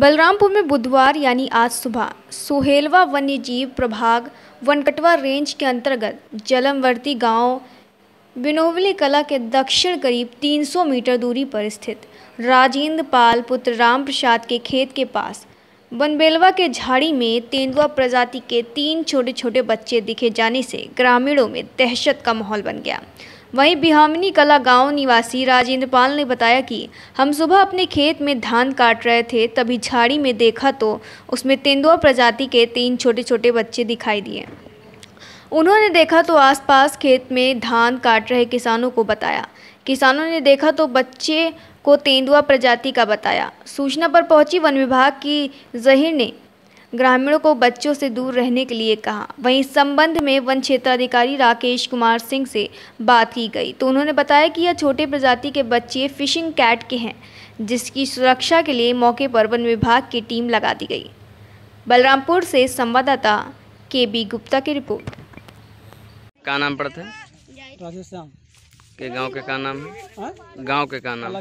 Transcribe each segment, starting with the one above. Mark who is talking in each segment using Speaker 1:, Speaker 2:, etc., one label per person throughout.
Speaker 1: बलरामपुर में बुधवार यानी आज सुबह सोहेलवा वन्य जीव प्रभाग वनकटवा रेंज के अंतर्गत जलमवर्ती गांव बिनोवली कला के दक्षिण करीब 300 मीटर दूरी पर स्थित राजेंद्र पाल पुत्र राम प्रसाद के खेत के पास बनबेलवा के झाड़ी में तेंदुआ प्रजाति के तीन छोटे छोटे बच्चे दिखे जाने से ग्रामीणों में दहशत का माहौल बन गया वहीं बिहामनी कला गांव निवासी राजेंद्र पाल ने बताया कि हम सुबह अपने खेत में धान काट रहे थे तभी झाड़ी में देखा तो उसमें तेंदुआ प्रजाति के तीन छोटे छोटे बच्चे दिखाई दिए उन्होंने देखा तो आसपास खेत में धान काट रहे किसानों को बताया किसानों ने देखा तो बच्चे को तेंदुआ प्रजाति का बताया सूचना पर पहुंची वन विभाग की जहिर ने ग्रामीणों को बच्चों से दूर रहने के लिए कहा वहीं इस संबंध में वन क्षेत्राधिकारी राकेश कुमार सिंह से बात की गई तो उन्होंने बताया कि यह छोटे प्रजाति के बच्चे फिशिंग कैट के हैं जिसकी सुरक्षा के लिए मौके पर वन विभाग की टीम लगा दी गई बलरामपुर से संवाददाता के बी गुप्ता की रिपोर्ट
Speaker 2: क्या नाम पड़ता है राजेश के गांव के नाम है हाँ? गांव के का नाम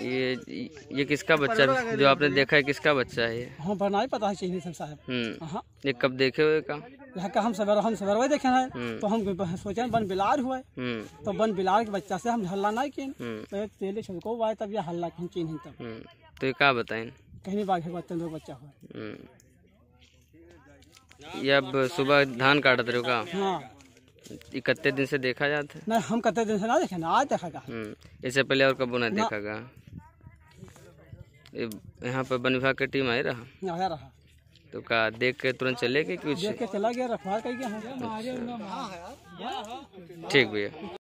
Speaker 2: ये ये किसका बच्चा जो आपने देखा है किसका बच्चा है
Speaker 3: हाँ बनाई पता है चीनी सिंह साहब
Speaker 2: हम्म। हाँ। ये कब देखे हुए का
Speaker 3: यहाँ का हम सवेर हम वही देखे हैं हम्म। तो हम सोचे बन बिलार हुआ हम्म। तो बन बिलार के बच्चा से हम हल्ला नहीं किए तो तेले छुड़को हुआ तब ये हल्ला हम चीन तब
Speaker 2: तो ये क्या बताए
Speaker 3: कहीं बाघ बच्चा लोग बच्चा
Speaker 2: हुआ ये अब सुबह धान काट रहे हो का हाँ इकते दिन से देखा जाता है
Speaker 3: नहीं हम कते दिन से ना देखे ना आज देखा गया
Speaker 2: हम्म, इससे पहले और कब उन्हें देखा गया यहाँ पर वन विभाग की टीम आई रहा आया रहा तो का देख के तुरंत चले गए कुछ देख
Speaker 3: के चला गया रखवार कर हाँ,
Speaker 2: ठीक भैया